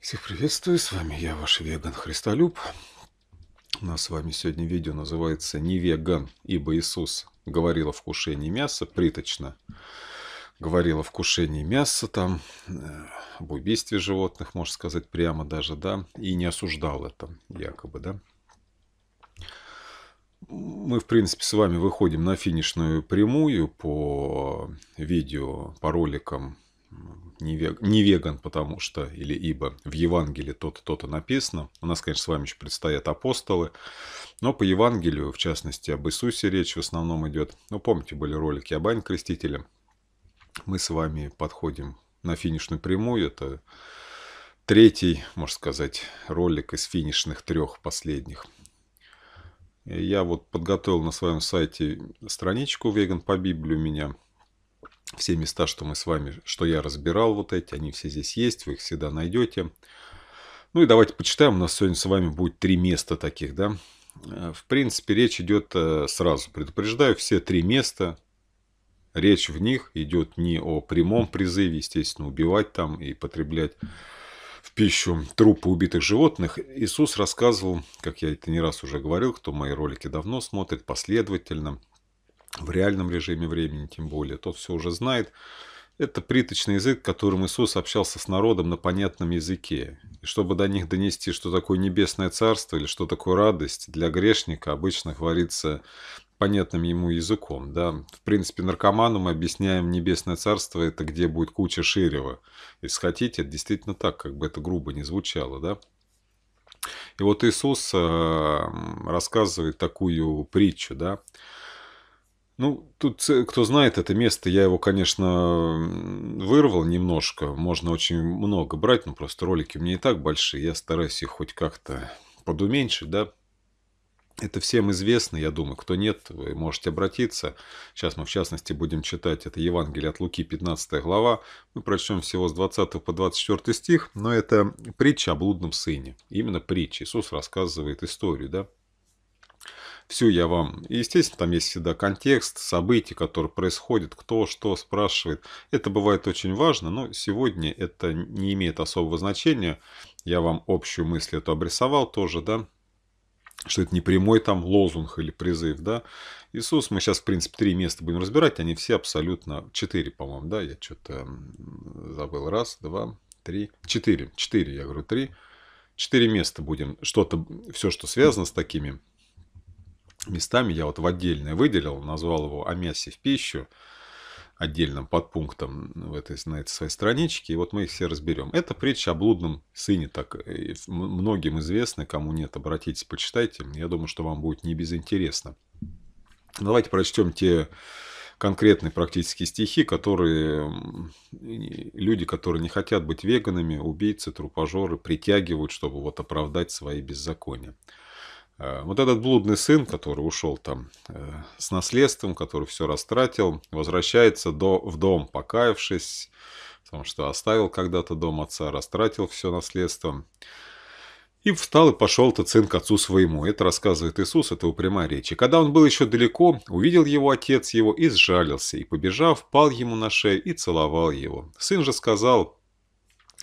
Всех приветствую, с вами я, ваш веган Христолюб. У нас с вами сегодня видео называется «Не веган, ибо Иисус говорил о вкушении мяса», приточно говорил о вкушении мяса, там, э, об убийстве животных, можно сказать, прямо даже, да, и не осуждал это, якобы, да. Мы, в принципе, с вами выходим на финишную прямую по видео, по роликам не, вег, не веган, потому что или ибо в Евангелии то-то, то-то написано. У нас, конечно, с вами еще предстоят апостолы, но по Евангелию, в частности, об Иисусе речь в основном идет. Ну, помните, были ролики об Ане Крестителе. Мы с вами подходим на финишную прямую. Это третий, можно сказать, ролик из финишных трех последних. Я вот подготовил на своем сайте страничку «Веган по Библии» у меня – все места, что мы с вами, что я разбирал вот эти, они все здесь есть, вы их всегда найдете. Ну и давайте почитаем, у нас сегодня с вами будет три места таких, да. Э, в принципе, речь идет э, сразу, предупреждаю, все три места, речь в них идет не о прямом призыве, естественно, убивать там и потреблять в пищу трупы убитых животных, Иисус рассказывал, как я это не раз уже говорил, кто мои ролики давно смотрит, последовательно – в реальном режиме времени тем более, тот все уже знает. Это приточный язык, которым Иисус общался с народом на понятном языке. И чтобы до них донести, что такое небесное царство или что такое радость, для грешника обычно говорится понятным ему языком. Да? В принципе, наркоману мы объясняем небесное царство – это где будет куча ширева. Если хотите, это действительно так, как бы это грубо не звучало. Да? И вот Иисус э, рассказывает такую притчу, да, ну, тут, кто знает это место, я его, конечно, вырвал немножко. Можно очень много брать, но просто ролики мне и так большие. Я стараюсь их хоть как-то подуменьшить, да. Это всем известно, я думаю. Кто нет, вы можете обратиться. Сейчас мы, в частности, будем читать это Евангелие от Луки, 15 глава. Мы прочтем всего с 20 по 24 стих, но это притча о блудном сыне. Именно притча. Иисус рассказывает историю, да, Всю я вам. естественно, там есть всегда контекст события, которые происходят, кто что спрашивает. Это бывает очень важно, но сегодня это не имеет особого значения. Я вам общую мысль эту обрисовал тоже, да, что это не прямой там лозунг или призыв, да. Иисус, мы сейчас, в принципе, три места будем разбирать, они все абсолютно, четыре, по-моему, да, я что-то забыл, раз, два, три, четыре, четыре, я говорю, три, четыре места будем, что-то, все, что связано с такими местами я вот в отдельное выделил, назвал его «О мясе в пищу», отдельным подпунктом в этой, на этой своей страничке, и вот мы их все разберем. Это притча о блудном сыне, так э, многим известно, кому нет, обратитесь, почитайте. Я думаю, что вам будет не безинтересно. Давайте прочтем те конкретные практические стихи, которые люди, которые не хотят быть веганами, убийцы, трупожоры притягивают, чтобы вот оправдать свои беззакония. Э, вот этот блудный сын, который ушел там э, с наследством, который все растратил, возвращается до, в дом, покаявшись, потому что оставил когда-то дом отца, растратил все наследство. И встал и пошел этот сын к отцу своему. Это рассказывает Иисус, это у прямой речи. когда он был еще далеко, увидел его отец его и сжалился, и побежав, пал ему на шею и целовал его. Сын же сказал,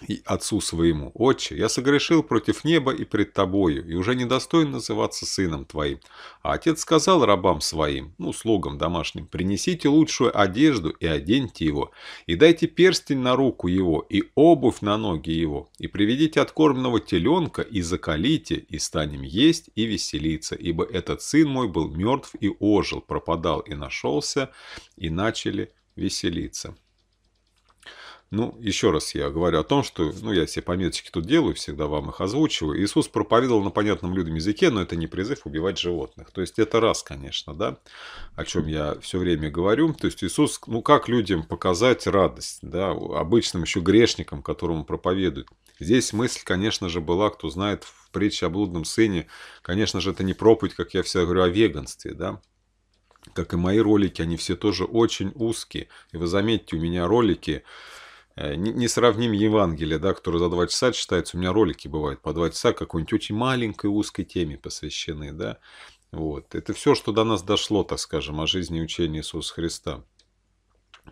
и отцу своему, «Отче, я согрешил против неба и пред тобою, и уже недостоин называться сыном твоим». А отец сказал рабам своим, ну, слугам домашним, «Принесите лучшую одежду и оденьте его, и дайте перстень на руку его, и обувь на ноги его, и приведите откормленного теленка, и закалите, и станем есть и веселиться, ибо этот сын мой был мертв и ожил, пропадал и нашелся, и начали веселиться». Ну, еще раз я говорю о том, что, ну, я все пометочки тут делаю, всегда вам их озвучиваю. Иисус проповедовал на понятном людям языке, но это не призыв убивать животных. То есть, это раз, конечно, да, о чем я все время говорю. То есть, Иисус, ну, как людям показать радость, да, обычным еще грешникам, которому проповедуют. Здесь мысль, конечно же, была, кто знает, в притче о блудном сыне, конечно же, это не проповедь, как я всегда говорю, о веганстве, да, как и мои ролики, они все тоже очень узкие. И вы заметите, у меня ролики, Э, не, сравним Евангелие, да, которое за два часа читается. У меня ролики бывают по два часа какой-нибудь очень маленькой узкой теме посвящены, да. Вот. Это все, что до нас дошло, так скажем, о жизни и учении Иисуса Христа.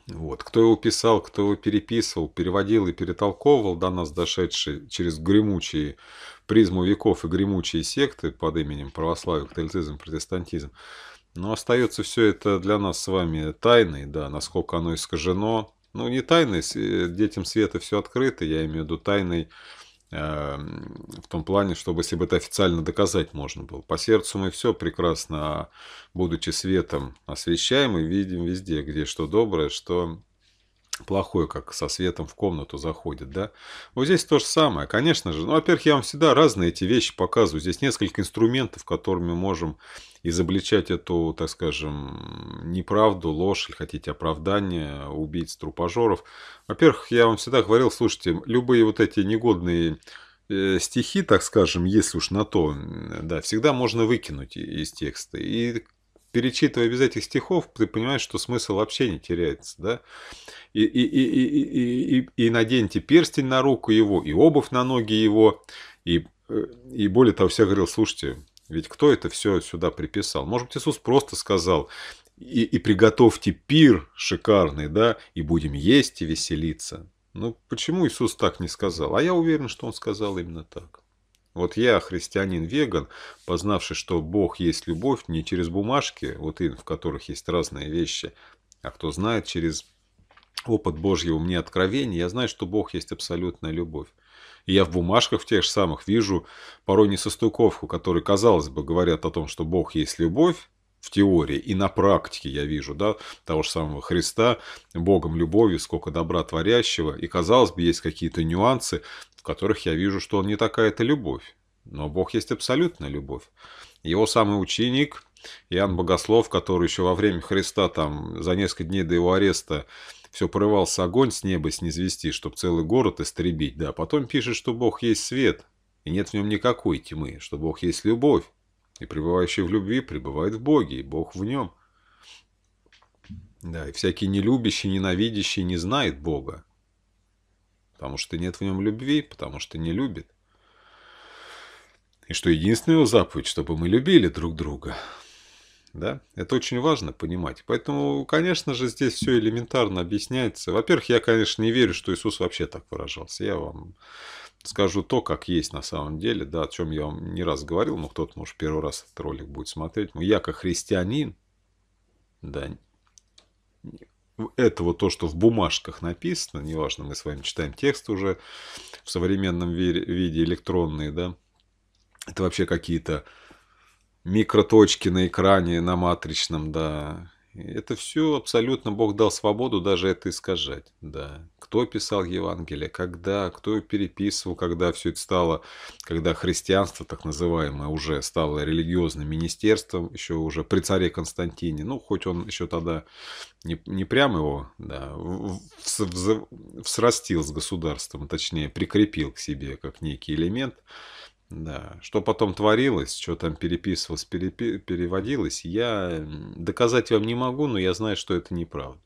Вот. Кто его писал, кто его переписывал, переводил и перетолковывал до нас дошедшие через гремучие призму веков и гремучие секты под именем православие, католицизм, протестантизм. Но остается все это для нас с вами тайной, да, насколько оно искажено, ну не тайной, э, детям света все открыто, я имею в виду тайной э, в том плане, чтобы себе это официально доказать можно было. По сердцу мы все прекрасно, а будучи светом освещаем и видим везде, где что доброе, что плохое, как со светом в комнату заходит, да? Вот здесь то же самое, конечно же. Ну, во-первых, я вам всегда разные эти вещи показываю. Здесь несколько инструментов, которыми можем изобличать эту, так скажем, неправду, ложь, или хотите оправдание убийц, трупажеров. Во-первых, я вам всегда говорил, слушайте, любые вот эти негодные э, стихи, так скажем, если уж на то, да, всегда можно выкинуть из текста. И перечитывая без этих стихов, ты понимаешь, что смысл вообще не теряется, да? И, и, и, и, и, и наденьте перстень на руку его, и обувь на ноги его, и, э, и более того, все говорил, слушайте, ведь кто это все сюда приписал? Может быть, Иисус просто сказал, и, и приготовьте пир шикарный, да, и будем есть и веселиться. Ну, почему Иисус так не сказал? А я уверен, что Он сказал именно так. Вот я, христианин-веган, познавший, что Бог есть любовь не через бумажки, вот и в которых есть разные вещи, а кто знает, через опыт Божьего мне откровение, я знаю, что Бог есть абсолютная любовь. И я в бумажках в тех же самых вижу порой несостыковку, которые, казалось бы, говорят о том, что Бог есть любовь, в теории и на практике я вижу, да, того же самого Христа, Богом любовью, сколько добра творящего, и, казалось бы, есть какие-то нюансы, которых я вижу, что он не такая-то любовь. Но Бог есть абсолютная любовь. Его самый ученик, Иоанн Богослов, который еще во время Христа, там, за несколько дней до его ареста, все порывался огонь с неба снизвести, чтобы целый город истребить, да, потом пишет, что Бог есть свет, и нет в нем никакой тьмы, что Бог есть любовь, и пребывающий в любви пребывает в Боге, и Бог в нем. Да, и всякий нелюбящий, ненавидящий не знает Бога, потому что нет в нем любви, потому что не любит. И что единственная его заповедь, чтобы мы любили друг друга. Да? Это очень важно понимать. Поэтому, конечно же, здесь все элементарно объясняется. Во-первых, я, конечно, не верю, что Иисус вообще так выражался. Я вам скажу то, как есть на самом деле, да, о чем я вам не раз говорил, но кто-то, может, первый раз этот ролик будет смотреть. Ну, я, как христианин, да, этого то, что в бумажках написано, неважно, мы с вами читаем текст уже в современном виде электронные, да, это вообще какие-то микроточки на экране, на матричном, да, это все абсолютно Бог дал свободу даже это искажать. Да. Кто писал Евангелие, когда, кто переписывал, когда все это стало, когда христианство, так называемое, уже стало религиозным министерством, еще уже при царе Константине. Ну, хоть он еще тогда не, не прям его да, вс, вс, всрастил с государством, точнее, прикрепил к себе как некий элемент. Да, что потом творилось, что там переписывалось, перепи- переводилось, я доказать вам не могу, но я знаю, что это неправда.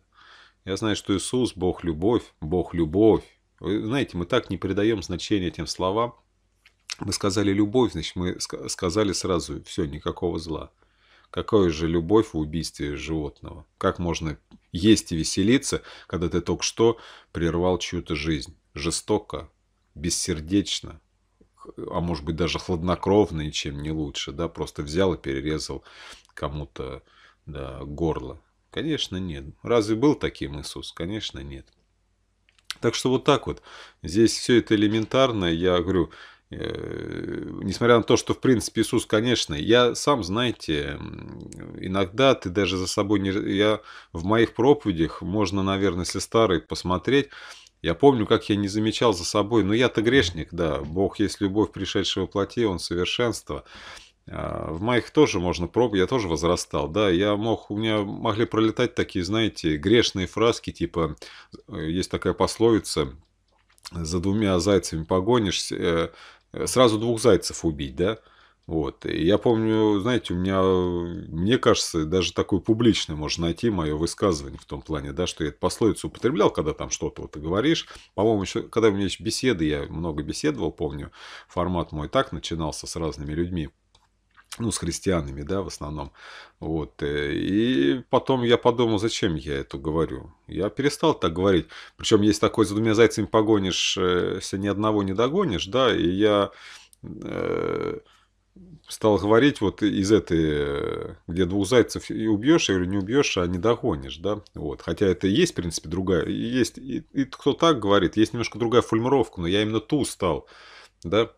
Я знаю, что Иисус – Бог любовь, Бог любовь. Вы знаете, мы так не придаем значения этим словам. Мы сказали любовь, значит, мы сказали сразу, все, никакого зла. Какая же любовь в убийстве животного? Как можно есть и веселиться, когда ты только что прервал чью-то жизнь? Жестоко, бессердечно, а может быть даже хладнокровный, чем не лучше, да, просто взял и перерезал кому-то да, горло. Конечно, нет. Разве был таким Иисус? Конечно, нет. Так что вот так вот. Здесь все это элементарно. Я говорю, э, несмотря на то, что, в принципе, Иисус, конечно, я сам, знаете, иногда ты даже за собой не... Я в моих проповедях, можно, наверное, если старый посмотреть, я помню, как я не замечал за собой, но ну, я-то грешник, да, Бог есть любовь пришедшего плоти, Он совершенство. А, в моих тоже можно пробовать, я тоже возрастал, да, я мог, у меня могли пролетать такие, знаете, грешные фразки, типа, э, есть такая пословица, за двумя зайцами погонишь, э, сразу двух зайцев убить, да, вот. И я помню, знаете, у меня, мне кажется, даже такое публичное можно найти мое высказывание в том плане, да, что я эту пословицу употреблял, когда там что-то вот ты говоришь. По-моему, еще, когда у меня есть беседы, я много беседовал, помню, формат мой так начинался с разными людьми ну, с христианами, да, в основном. Вот. Э, и потом я подумал, зачем я это говорю. Я перестал так говорить. Причем есть такой, за двумя зайцами погонишь, э, если ни одного не догонишь, да, и я... -э стал говорить вот из этой, э, где двух зайцев и убьешь, или не убьешь, а не догонишь, да, вот. Хотя это и есть, в принципе, другая, есть, и, и кто так говорит, есть немножко другая формировка, но я именно ту стал, да,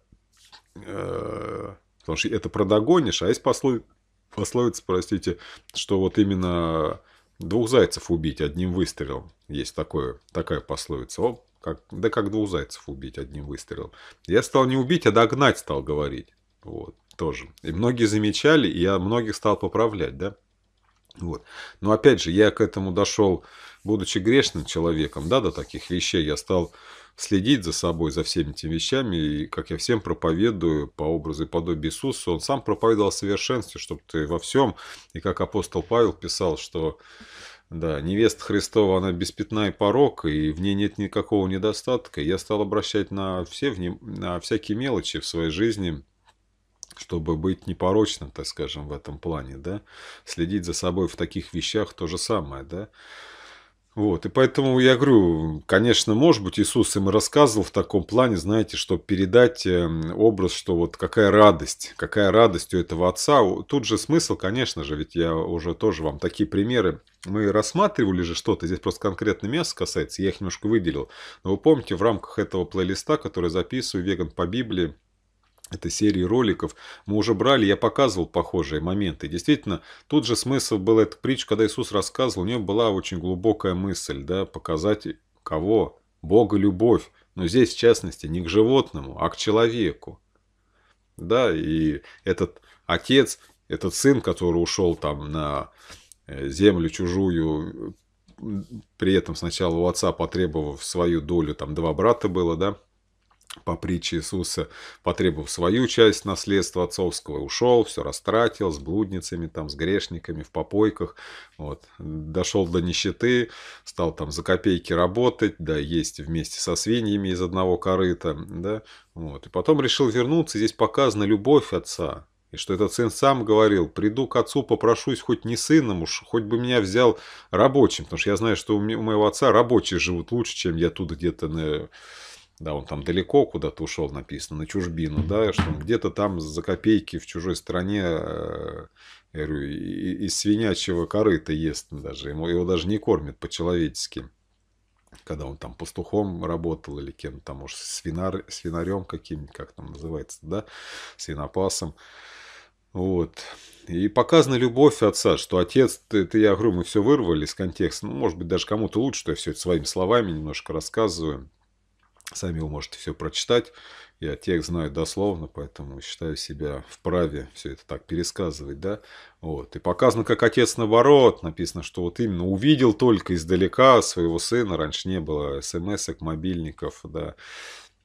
э, потому что это про догонишь, а есть пословица, пословица, простите, что вот именно двух зайцев убить одним выстрелом, есть такое, такая пословица, О, как, да как двух зайцев убить одним выстрелом. Я стал не убить, а догнать стал говорить. Вот тоже. И многие замечали, и я многих стал поправлять, да. Вот. Но опять же, я к этому дошел, будучи грешным человеком, да, до таких вещей. Я стал следить за собой, за всеми этими вещами. И, как я всем проповедую, по образу и подобию Иисуса, он сам проповедовал о совершенстве, чтобы ты во всем. И как апостол Павел писал, что да, невеста Христова, она без пятна и порока и в ней нет никакого недостатка. Я стал обращать на, все, на всякие мелочи в своей жизни, чтобы быть непорочным, так скажем, в этом плане, да, следить за собой в таких вещах то же самое, да. Вот, и поэтому я говорю, конечно, может быть, Иисус им рассказывал в таком плане, знаете, что передать эм, образ, что вот какая радость, какая радость у этого отца. Тут же смысл, конечно же, ведь я уже тоже вам такие примеры мы рассматривали же что-то, здесь просто конкретно место касается, я их немножко выделил. Но вы помните, в рамках этого плейлиста, который записываю «Веган по Библии», этой серии роликов мы уже брали, я показывал похожие моменты. Действительно, тут же смысл был эта притч, когда Иисус рассказывал, у него была очень глубокая мысль, да, показать кого? Бога любовь. Но здесь, в частности, не к животному, а к человеку. Да, и этот отец, этот сын, который ушел там на э, землю чужую, при этом сначала у отца потребовав свою долю, там два брата было, да, по притче Иисуса, потребовав свою часть наследства отцовского, ушел, все растратил с блудницами, там, с грешниками, в попойках, вот, дошел до нищеты, стал там за копейки работать, да, есть вместе со свиньями из одного корыта, да, вот, и потом решил вернуться, здесь показана любовь отца, и что этот сын сам говорил, приду к отцу, попрошусь хоть не сыном уж, хоть бы меня взял рабочим, потому что я знаю, что у моего отца рабочие живут лучше, чем я тут где-то на да, он там далеко куда-то ушел, написано, на чужбину, да, что он где-то там за копейки в чужой стране, э, я говорю, из свинячьего корыта ест даже, ему, его даже не кормят по-человечески, когда он там пастухом работал или кем-то там, уж свинар, свинарем каким как там называется, да, свинопасом, вот. И показана любовь отца, что отец, это я говорю, мы все вырвали из контекста, ну, может быть, даже кому-то лучше, что я все это своими словами немножко рассказываю, Сами вы можете все прочитать. Я текст знаю дословно, поэтому считаю себя вправе все это так пересказывать, да. Вот. И показано, как отец наоборот. Написано, что вот именно увидел только издалека своего сына. Раньше не было смс-ок, мобильников, да.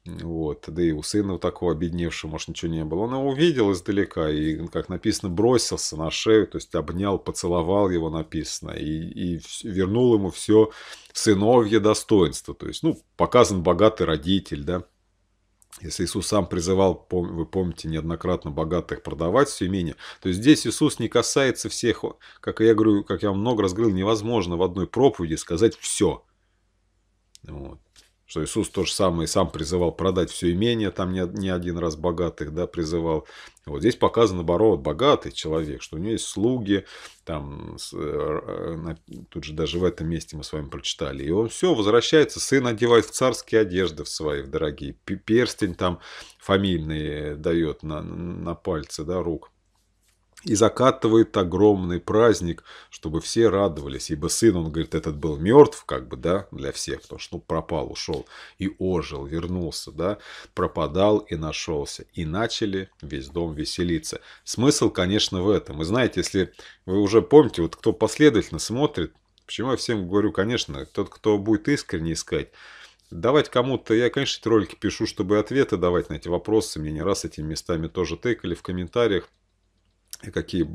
Вот, да и у сына вот такого обедневшего, может, ничего не было. Он его увидел издалека и, как написано, бросился на шею, то есть обнял, поцеловал его, написано, и, и вернул ему все сыновье достоинство. То есть, ну, показан богатый родитель, да. Если Иисус сам призывал, вы помните, неоднократно богатых продавать все имение, то здесь Иисус не касается всех, как я говорю, как я много раз говорил, невозможно в одной проповеди сказать все. Вот что Иисус то же самое и сам призывал продать все имение, там не, не один раз богатых да, призывал. Вот здесь показано, наоборот, богатый человек, что у него есть слуги, там, э, э, тут же даже в этом месте мы с вами прочитали. И он все, возвращается, сын одевает в царские одежды в свои, в дорогие, перстень там фамильный э, дает на, на пальцы, да, рук и закатывает огромный праздник, чтобы все радовались. Ибо сын, он говорит, этот был мертв, как бы, да, для всех, потому что ну, пропал, ушел и ожил, вернулся, да, пропадал и нашелся. И начали весь дом веселиться. Смысл, конечно, в этом. И знаете, если вы уже помните, вот кто последовательно смотрит, почему я всем говорю, конечно, тот, кто будет искренне искать, Давать кому-то, я, конечно, эти ролики пишу, чтобы ответы давать на эти вопросы. Мне не раз этими местами тоже тыкали в комментариях и какие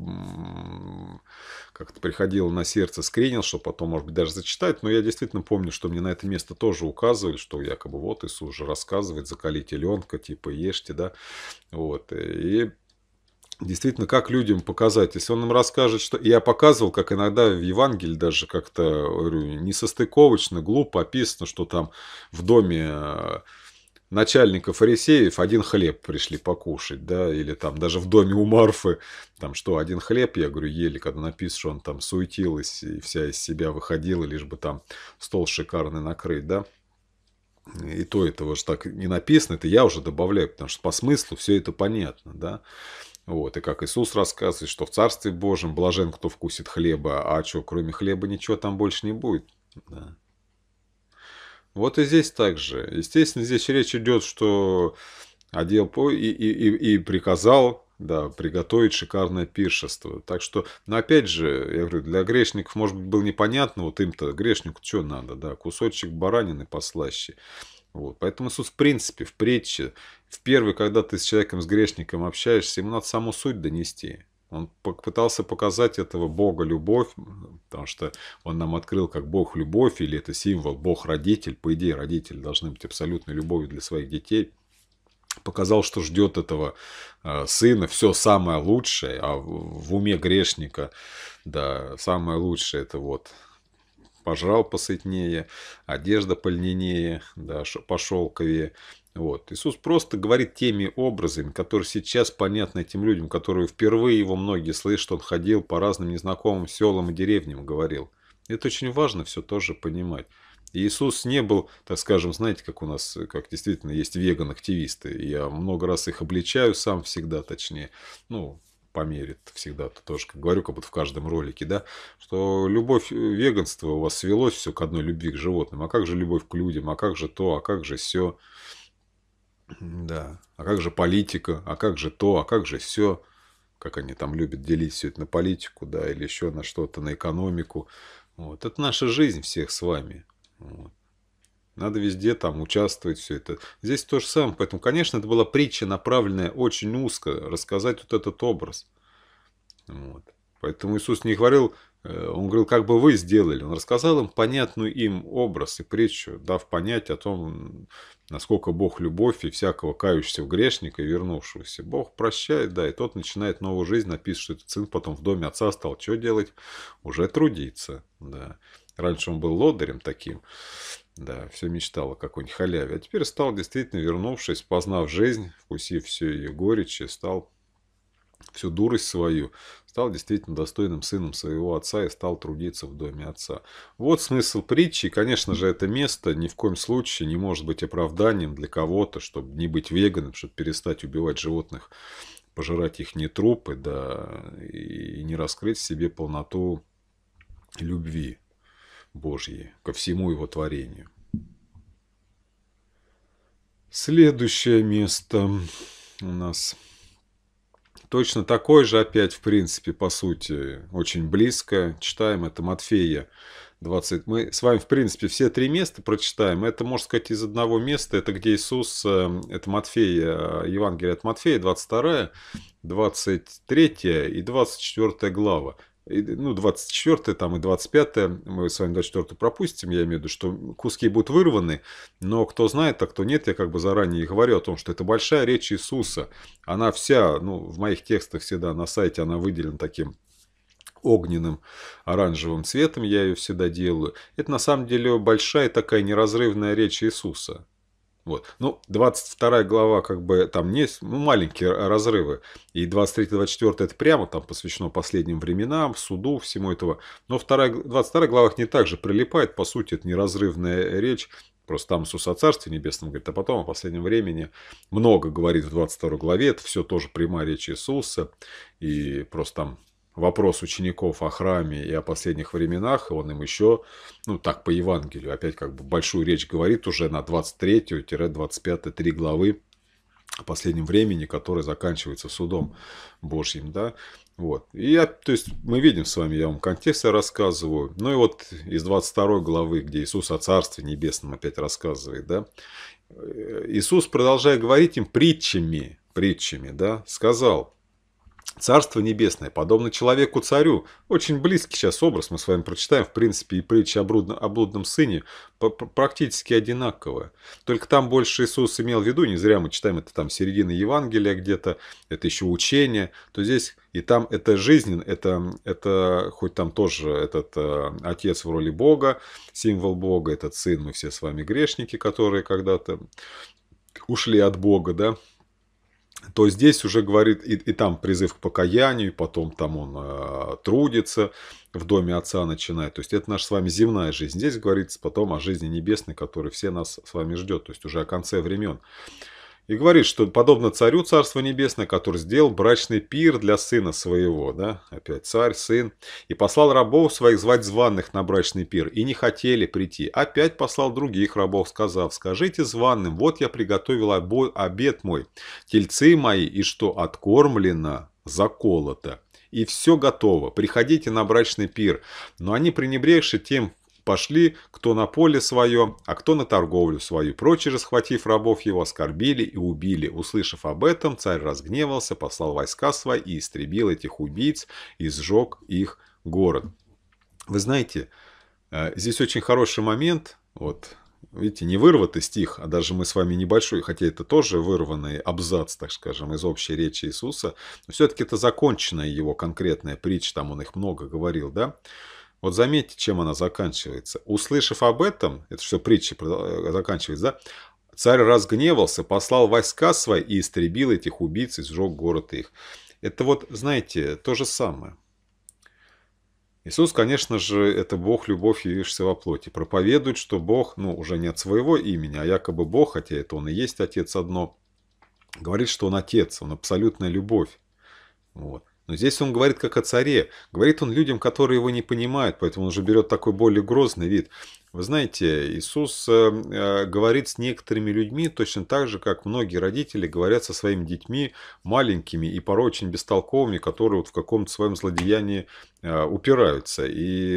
как-то приходило на сердце, скринил, что потом, может быть, даже зачитать. Но я действительно помню, что мне на это место тоже указывали, что якобы вот Иисус уже рассказывает, закалите ленка, типа ешьте, да. Вот. И Действительно, как людям показать? Если он нам расскажет, что... Я показывал, как иногда в Евангелии даже как-то несостыковочно, глупо описано, что там в доме э, начальника фарисеев один хлеб пришли покушать, да, или там даже в доме у Марфы, там что, один хлеб, я говорю, ели, когда написано, что он там суетилась и вся из себя выходила, лишь бы там стол шикарный накрыть, да. И то этого же так не написано, это я уже добавляю, потому что по смыслу все это понятно, да. Вот, и как Иисус рассказывает, что в Царстве Божьем блажен, кто вкусит хлеба, а что, кроме хлеба ничего там больше не будет. Да. Вот и здесь также. Естественно, здесь речь идет, что одел по и, и, и, и приказал да, приготовить шикарное пиршество. Так что, ну, опять же, я говорю, для грешников, может быть, было непонятно, вот им-то, грешнику, что надо, да, кусочек баранины послаще. Вот. Поэтому Иисус, в принципе, в притче, в первый, когда ты с человеком, с грешником общаешься, ему надо саму суть донести. Он пытался показать этого Бога любовь, потому что он нам открыл как Бог любовь, или это символ Бог родитель. По идее, родители должны быть абсолютной любовью для своих детей. Показал, что ждет этого э, сына все самое лучшее, а в уме грешника, да, самое лучшее это вот пожрал посытнее, одежда польненее, да, пошелковее, вот. Иисус просто говорит теми образами, которые сейчас понятны этим людям, которые впервые его многие слышат, он ходил по разным незнакомым селам и деревням, говорил. Это очень важно все тоже понимать. Иисус не был, так скажем, знаете, как у нас, как действительно есть веган-активисты. Я много раз их обличаю сам всегда, точнее. Ну, померит всегда, то тоже как говорю, как будто в каждом ролике, да, что любовь э, веганства у вас свелось все к одной любви к животным, а как же любовь к людям, а как же то, а как же все. Да. А как же политика? А как же то? А как же все? Как они там любят делить все это на политику, да, или еще на что-то, на экономику. Вот. Это наша жизнь всех с вами. Вот. Надо везде там участвовать, все это. Здесь то же самое. Поэтому, конечно, это была притча, направленная очень узко, рассказать вот этот образ. Вот. Поэтому Иисус не говорил, Э, он говорил, как бы вы сделали. Он рассказал им понятную им образ и притчу, дав понять о том, насколько Бог любовь и всякого кающегося грешника и вернувшегося. Бог прощает, да, и тот начинает новую жизнь, написано, что этот сын потом в доме отца стал что делать? Уже трудиться, да. Раньше он был лодырем таким, да, все мечтал о какой-нибудь халяве. А теперь стал действительно, вернувшись, познав жизнь, вкусив все ее горечи, стал всю дурость свою, стал действительно достойным сыном своего отца и стал трудиться в доме отца. Вот смысл притчи. И, конечно же, это место ни в коем случае не может быть оправданием для кого-то, чтобы не быть веганом, чтобы перестать убивать животных, пожирать их не трупы, да, и не раскрыть себе полноту любви Божьей ко всему его творению. Следующее место у нас – Точно такой же опять, в принципе, по сути, очень близко. Читаем это Матфея 20. Мы с вами, в принципе, все три места прочитаем. Это, можно сказать, из одного места. Это где Иисус, э, это Матфея, э, Евангелие от Матфея, 22, 23 и 24 глава ну, 24 там и 25 мы с вами 24 пропустим, я имею в виду, что куски будут вырваны, но кто знает, а кто нет, я как бы заранее говорю о том, что это большая речь Иисуса, она вся, ну, в моих текстах всегда на сайте она выделена таким огненным оранжевым цветом, я ее всегда делаю. Это на самом деле большая такая неразрывная речь Иисуса. Вот. Ну, 22 глава, как бы, там есть ну, маленькие разрывы. И 23-24 это прямо там посвящено последним временам, суду, всему этого. Но 2, 22 глава не так же прилипает. По сути, это неразрывная речь. Просто там Иисус о Царстве Небесном говорит, а потом о последнем времени много говорит в 22 главе. Это все тоже прямая речь Иисуса. И просто там вопрос учеников о храме и о последних временах, и он им еще, ну так по Евангелию, опять как бы большую речь говорит уже на 23-25 три главы о последнем времени, которое заканчивается судом Божьим, да, вот. И я, то есть мы видим с вами, я вам контекст рассказываю. Ну и вот из 22 главы, где Иисус о Царстве Небесном опять рассказывает, да, э, Иисус, продолжая говорить им притчами, притчами, да, сказал, Царство Небесное, подобно человеку-царю, очень близкий сейчас образ, мы с вами прочитаем, в принципе, и притча о, брудно, о блудном сыне, практически одинаковая. Только там больше Иисус имел в виду, не зря мы читаем это там середина Евангелия где-то, это еще учение, то здесь и там это жизнен, это, это хоть там тоже этот э, отец в роли Бога, символ Бога, этот сын, мы все с вами грешники, которые когда-то ушли от Бога, да, то здесь уже говорит и, и там призыв к покаянию, потом там он э, трудится, в доме отца начинает. То есть это наша с вами земная жизнь. Здесь говорится потом о жизни небесной, которая все нас с вами ждет, то есть уже о конце времен и говорит, что подобно царю Царства Небесное, который сделал брачный пир для сына своего, да, опять царь, сын, и послал рабов своих звать званных на брачный пир, и не хотели прийти. Опять послал других рабов, сказав, скажите званным, вот я приготовил обед мой, тельцы мои, и что откормлено, заколото, и все готово, приходите на брачный пир. Но они, пренебрегши тем, Пошли кто на поле свое, а кто на торговлю свою. Прочие же, схватив рабов его, оскорбили и убили. Услышав об этом, царь разгневался, послал войска свои и истребил этих убийц и сжег их город. Вы знаете, э, здесь очень хороший момент, вот, видите, не вырватый стих, а даже мы с вами небольшой, хотя это тоже вырванный абзац, так скажем, из общей речи Иисуса, но все-таки это законченная его конкретная притча, там он их много говорил, да, вот заметьте, чем она заканчивается. Услышав об этом, это все притча э, заканчивается, да? Царь разгневался, послал войска свои и истребил этих убийц, и сжег город их. Это вот, знаете, то же самое. Иисус, конечно же, это Бог, любовь, явившийся во плоти. Проповедует, что Бог, ну, уже не от своего имени, а якобы Бог, хотя это Он и есть Отец одно, говорит, что Он Отец, Он абсолютная любовь. Вот. Но здесь он говорит как о царе. Говорит он людям, которые его не понимают, поэтому он уже берет такой более грозный вид. Вы знаете, Иисус э, э, говорит с некоторыми людьми точно так же, как многие родители говорят со своими детьми маленькими и порой очень бестолковыми, которые вот в каком-то своем злодеянии э, упираются. И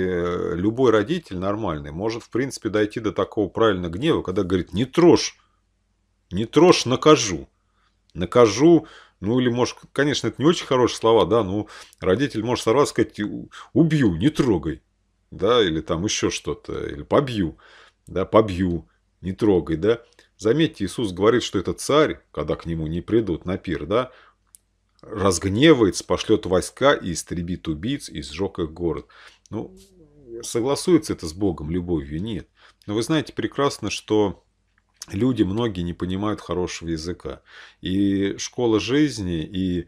любой родитель нормальный может, в принципе, дойти до такого правильного гнева, когда говорит «не трожь, не трожь, накажу». Накажу, ну, или, может, конечно, это не очень хорошие слова, да, но ну, родитель может сорваться сказать, убью, не трогай, да, или там еще что-то, или побью, да, побью, не трогай, да. Заметьте, Иисус говорит, что этот царь, когда к нему не придут на пир, да, разгневается, пошлет войска и истребит убийц, и сжег их город. Ну, согласуется это с Богом любовью? Нет. Но вы знаете прекрасно, что люди многие не понимают хорошего языка. И школа жизни, и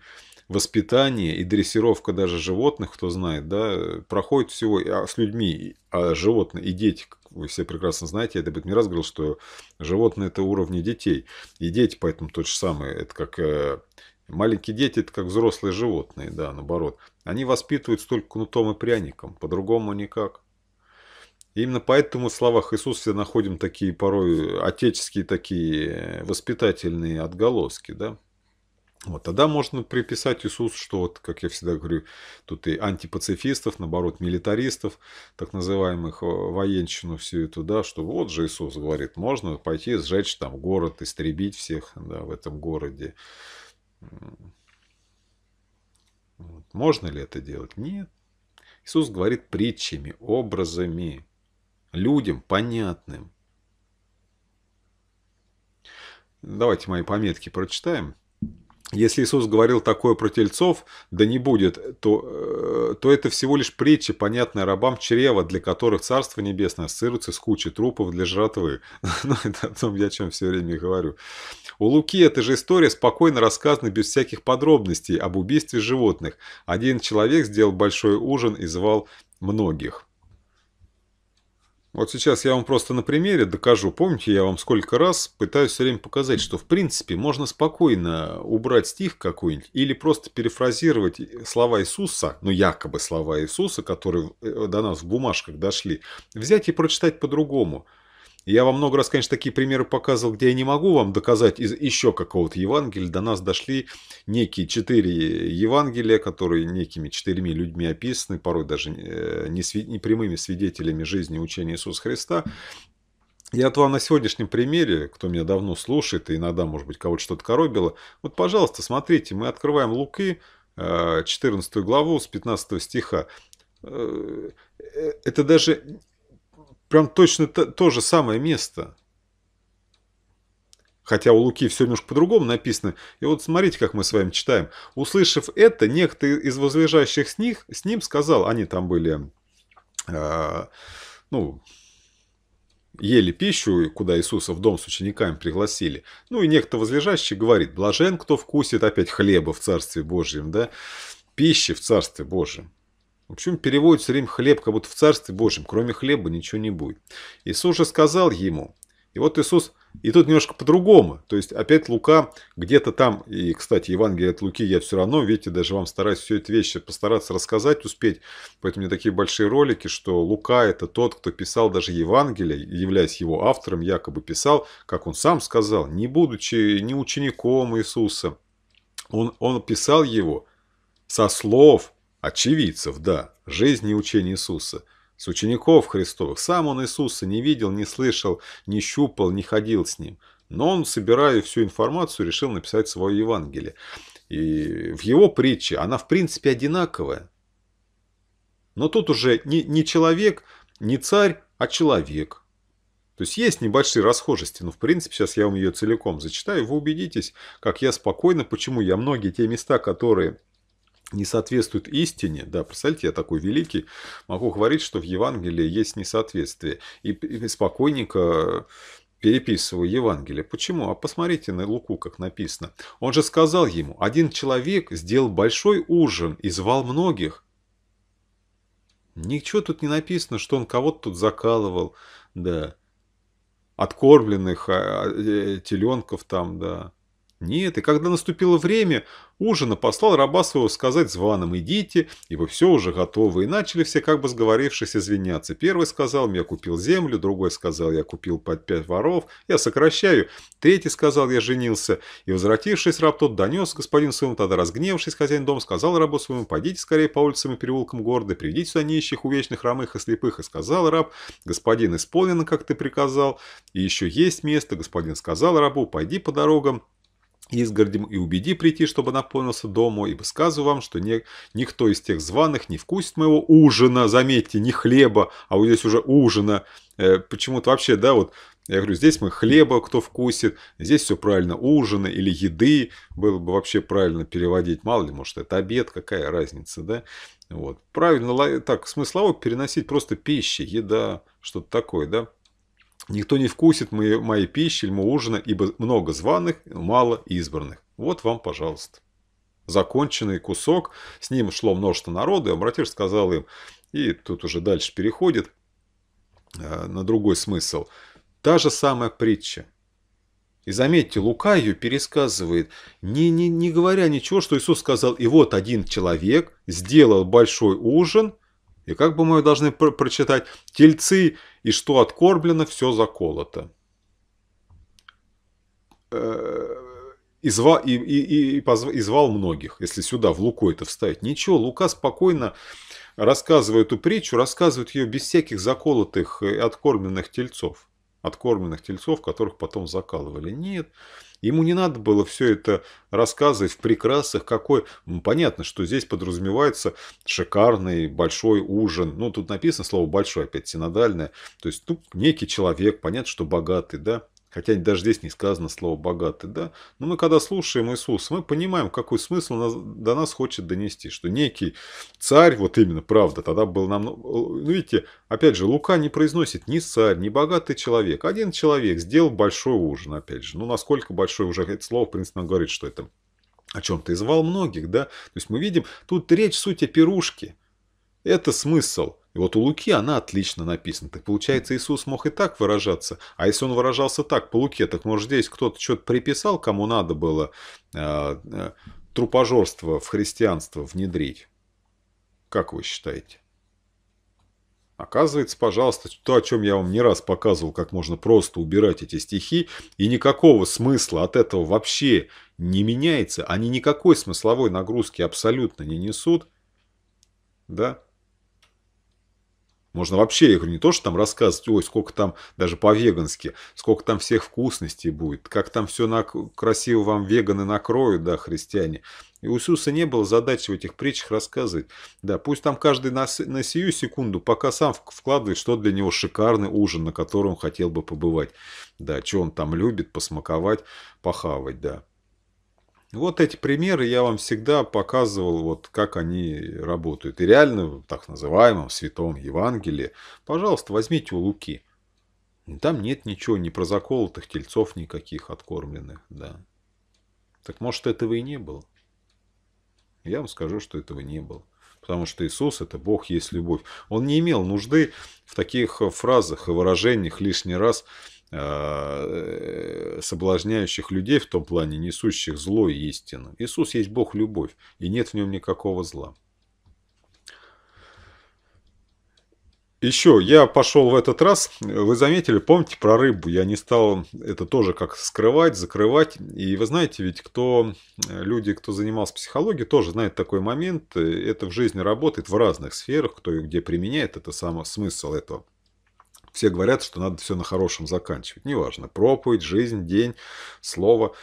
воспитание, и дрессировка даже животных, кто знает, да, проходит всего а с людьми, а животные и дети, вы все прекрасно знаете, я об этом не раз говорил, что животные это уровни детей. И дети поэтому то же самое, это как э, Маленькие дети – это как взрослые животные, да, наоборот. Они воспитывают столько кнутом и пряником, по-другому никак. И именно поэтому в словах Иисуса находим такие порой отеческие такие э, воспитательные отголоски, да. Вот, тогда можно приписать Иисусу, что, вот, как я всегда говорю, тут и антипацифистов, наоборот, милитаристов, так называемых, э, военщину всю эту, да, что вот же Иисус говорит, можно пойти сжечь там город, истребить всех да, в этом городе. Вот. Можно ли это делать? Нет. Иисус говорит притчами, образами людям понятным. Давайте мои пометки прочитаем. Если Иисус говорил такое про тельцов, да не будет, то, э, то это всего лишь притча, понятная рабам чрева, для которых Царство Небесное ассоциируется с кучей трупов для жратвы. Но ну, это о том, я о чем все время и говорю. У Луки эта же история спокойно рассказана без всяких подробностей об убийстве животных. Один человек сделал большой ужин и звал многих. Вот сейчас я вам просто на примере докажу. Помните, я вам сколько раз пытаюсь все время показать, что в принципе можно спокойно убрать стих какой-нибудь или просто перефразировать слова Иисуса, ну якобы слова Иисуса, которые э, до нас в бумажках дошли, взять и прочитать по-другому. Я вам много раз, конечно, такие примеры показывал, где я не могу вам доказать из еще какого-то Евангелия. До нас дошли некие четыре Евангелия, которые некими четырьмя людьми описаны, порой даже э, не, сви... не прямыми свидетелями жизни и учения Иисуса Христа. Я от вам на сегодняшнем примере, кто меня давно слушает и иногда, может быть, кого-то что-то коробило, вот, пожалуйста, смотрите, мы открываем Луки, 14 э, главу с 15 стиха. Э, это даже Прям точно то, то же самое место. Хотя у Луки все немножко по-другому написано. И вот смотрите, как мы с вами читаем. «Услышав это, некто из возлежащих с, них, с ним сказал...» Они там были... Э, ну, ели пищу, куда Иисуса в дом с учениками пригласили. Ну и некто возлежащий говорит, блажен, кто вкусит опять хлеба в Царстве Божьем, да, пищи в Царстве Божьем. В общем, переводит все время хлеб, как будто в Царстве Божьем, кроме хлеба ничего не будет. Иисус же сказал ему, и вот Иисус, и тут немножко по-другому, то есть опять Лука где-то там, и, кстати, Евангелие от Луки я все равно, видите, даже вам стараюсь все эти вещи постараться рассказать, успеть, поэтому у такие большие ролики, что Лука это тот, кто писал даже Евангелие, являясь его автором, якобы писал, как он сам сказал, не будучи ни учеником Иисуса, он, он писал его со слов Очевидцев, да, жизни и учения Иисуса. С учеников Христовых. Сам он Иисуса не видел, не слышал, не щупал, не ходил с ним. Но он, собирая всю информацию, решил написать свое Евангелие. И в его притче она, в принципе, одинаковая. Но тут уже не, не человек, не царь, а человек. То есть есть небольшие расхожести, но в принципе сейчас я вам ее целиком зачитаю, вы убедитесь, как я спокойно, почему я многие те места, которые не соответствует истине, да, представляете, я такой великий, могу говорить, что в Евангелии есть несоответствие. И, спокойненько переписываю Евангелие. Почему? А посмотрите на Луку, как написано. Он же сказал ему, один человек сделал большой ужин и звал многих. Ничего тут не написано, что он кого-то тут закалывал, да, откормленных а, э, теленков там, да, нет, и когда наступило время ужина, послал раба своего сказать званым «идите», ибо все уже готово, и начали все как бы сговорившись извиняться. Первый сказал «я купил землю», другой сказал «я купил под пять воров», «я сокращаю», третий сказал «я женился». И возвратившись, раб тот донес господин своему, тогда разгневавшись, хозяин дом сказал рабу своему «пойдите скорее по улицам и переулкам города, приведите сюда нищих, увечных, хромых и слепых». И сказал раб «господин, исполнено, как ты приказал, и еще есть место». Господин сказал рабу «пойди по дорогам» изгородем и убеди прийти, чтобы наполнился дому, ибо сказу вам, что не, никто из тех званых не вкусит моего ужина, заметьте, не хлеба, а вот здесь уже ужина. Э, Почему-то вообще, да, вот, я говорю, здесь мы хлеба, кто вкусит, здесь все правильно, ужина или еды, было бы вообще правильно переводить, мало ли, может, это обед, какая разница, да? Вот, правильно, так, смыслово переносить просто пищи, еда, что-то такое, да? Никто не вкусит моей, моей пищи или моего ужина, ибо много званых, мало избранных. Вот вам, пожалуйста. Законченный кусок, с ним шло множество народу, и братир сказал им, и тут уже дальше переходит э, на другой смысл, та же самая притча. И заметьте, Лука ее пересказывает, не, не, не говоря ничего, что Иисус сказал, и вот один человек сделал большой ужин, и как бы мы должны про прочитать, тельцы и что откорблено все заколото. Э, и, зва, и, и, и, позв, и звал многих, если сюда в Луку это вставить. Ничего, Лука спокойно рассказывает эту притчу, рассказывает ее без всяких заколотых и откормленных тельцов. Откормленных тельцов, которых потом закалывали. Нет, Ему не надо было все это рассказывать в прекрасах, какой... понятно, что здесь подразумевается шикарный большой ужин. Ну, тут написано слово «большой», опять синодальное. То есть, ну, некий человек, понятно, что богатый, да, Хотя даже здесь не сказано слово «богатый», да? Но мы когда слушаем Иисуса, мы понимаем, какой смысл нас, до нас хочет донести, что некий царь, вот именно, правда, тогда был нам... Ну, видите, опять же, Лука не произносит ни царь, ни богатый человек. Один человек сделал большой ужин, опять же. Ну, насколько большой уже это слово, в принципе, нам говорит, что это о чем-то. И звал многих, да? То есть мы видим, тут речь, суть о пирушке – это смысл. И вот у Луки она отлично написана. Так получается, Иисус мог и так выражаться. А если он выражался так по Луке, так может здесь кто-то что-то приписал, кому надо было э, э, трупожорство в христианство внедрить? Как вы считаете? Оказывается, пожалуйста, то, о чем я вам не раз показывал, как можно просто убирать эти стихи, и никакого смысла от этого вообще не меняется, они никакой смысловой нагрузки абсолютно не несут, да, можно вообще, я говорю, не то, что там рассказывать, ой, сколько там, даже по-вегански, сколько там всех вкусностей будет, как там все на... красиво вам веганы накроют, да, христиане. И у Иисуса не было задачи в этих притчах рассказывать. Да, пусть там каждый на, на сию секунду пока сам вкладывает, что для него шикарный ужин, на котором он хотел бы побывать. Да, что он там любит, посмаковать, похавать, да. Вот эти примеры я вам всегда показывал, вот как они работают. И реально в так называемом Святом Евангелии, пожалуйста, возьмите у Луки. Там нет ничего, ни про заколотых тельцов никаких откормленных, да. Так может этого и не было? Я вам скажу, что этого не было. Потому что Иисус – это Бог есть любовь. Он не имел нужды в таких фразах и выражениях лишний раз – Э, соблазняющих людей в том плане, несущих зло и истину. Иисус есть Бог любовь, и нет в нем никакого зла. Еще я пошел в этот раз, вы заметили, помните про рыбу, я не стал это тоже как скрывать, закрывать. И вы знаете, ведь кто, люди, кто занимался психологией, тоже знают такой момент. Э, это в жизни работает в разных сферах, кто и где применяет, это сам смысл этого. Все говорят, что надо все на хорошем заканчивать. Неважно, проповедь, жизнь, день, слово.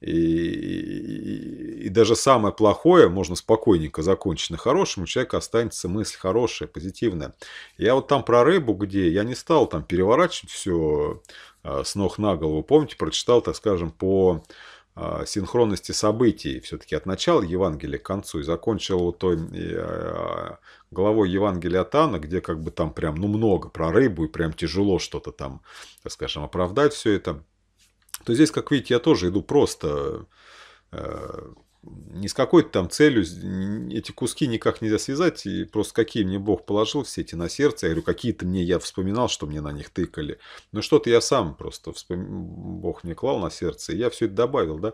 И, и, и даже самое плохое можно спокойненько закончить на хорошем, у человека останется мысль хорошая, позитивная. Я вот там про рыбу, где я не стал там переворачивать все а, с ног на голову, помните, прочитал, так скажем, по а, синхронности событий все-таки от начала Евангелия к концу и закончил вот той э, главой Евангелия от Анна, где как бы там прям ну много про рыбу и прям тяжело что-то там, так скажем, оправдать все это, то здесь, как видите, я тоже иду просто э, ни с какой-то там целью эти куски никак нельзя связать, и просто какие мне Бог положил все эти на сердце, я говорю, какие-то мне, я вспоминал, что мне на них тыкали, но что-то я сам просто, вспом... Бог мне клал на сердце, и я все это добавил, да,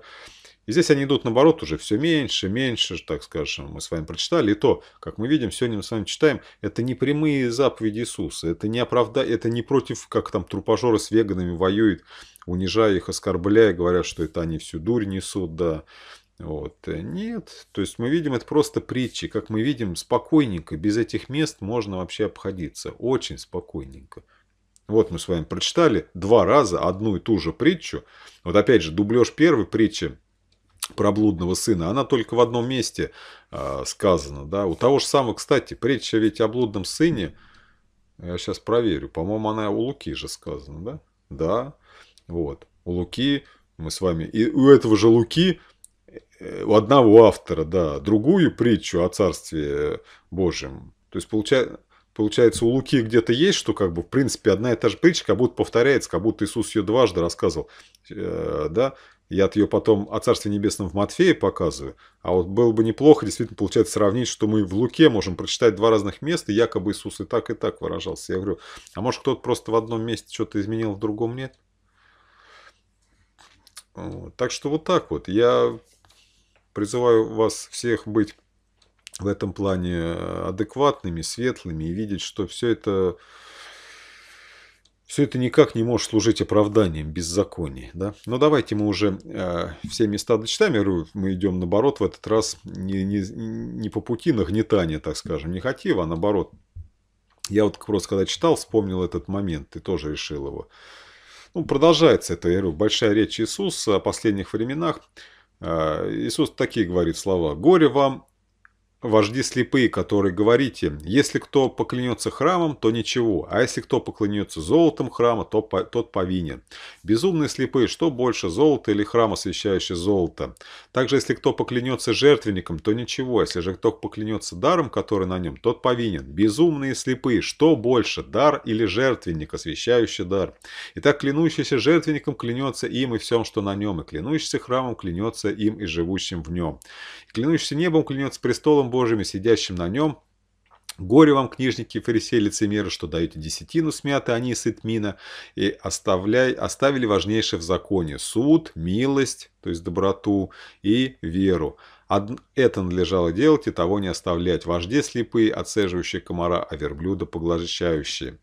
и здесь они идут, наоборот, уже все меньше, меньше, так скажем, мы с вами прочитали. И то, как мы видим, сегодня мы с вами читаем, это не прямые заповеди Иисуса, это не оправда, это не против, как там трупажоры с веганами воюют, унижая их, оскорбляя, говорят, что это они всю дурь несут, да, вот. Э, нет, то есть мы видим, это просто притчи. Как мы видим, спокойненько, без этих мест можно вообще обходиться. Очень спокойненько. Вот мы с вами прочитали два раза одну и ту же притчу. Вот опять же, дублеж первой притчи про блудного сына, она только в одном месте э, сказана. Да? У того же самого, кстати, притча ведь о блудном сыне, я сейчас проверю, по-моему, она у Луки же сказана, да? Да, вот. У Луки, мы с вами, и у этого же Луки Э, у одного автора, да, другую притчу о Царстве Божьем. То есть получается, получается, у Луки где-то есть, что как бы, в принципе, одна и та же притча как будто повторяется, как будто Иисус ее дважды рассказывал, э, да, я от ее потом о Царстве Небесном в Матфее показываю. А вот было бы неплохо действительно, получается, сравнить, что мы в Луке можем прочитать два разных места, якобы Иисус и так, и так выражался. Я говорю, а может кто-то просто в одном месте что-то изменил, в другом нет? Так что вот так вот. Я Призываю вас всех быть в этом плане адекватными, светлыми и видеть, что все это, все это никак не может служить оправданием беззаконий. Да? Но ну, давайте мы уже э, все места дочитаем, мы идем наоборот в этот раз не, не, не по пути нагнетания, так скажем, не негатива, а наоборот. Я вот просто когда читал, вспомнил этот момент, ты тоже решил его. Ну, продолжается это, я говорю, большая речь Иисуса о последних временах. А, Иисус такие говорит слова. «Горе вам, вожди слепые, которые говорите, если кто поклянется храмом, то ничего, а если кто поклянется золотом храма, то по, тот повинен. Безумные слепые, что больше, золото или храм, освящающий золото? Также, если кто поклянется жертвенником, то ничего, а если же кто поклянется даром, который на нем, тот повинен. Безумные слепые, что больше, дар или жертвенник, освящающий дар? Итак, клянущийся жертвенником клянется им и всем, что на нем, и клянущийся храмом клянется им и живущим в нем. И клянущийся небом клянется престолом, ангелом Божьим, сидящим на нем, Горе вам, книжники, фарисеи, лицемеры, что даете десятину смяты они с Итмина, и оставляй, оставили важнейшее в законе – суд, милость, то есть доброту, и веру. Од... Это надлежало делать и того не оставлять. Вожде слепые, отцеживающие комара, а верблюда поглощающие.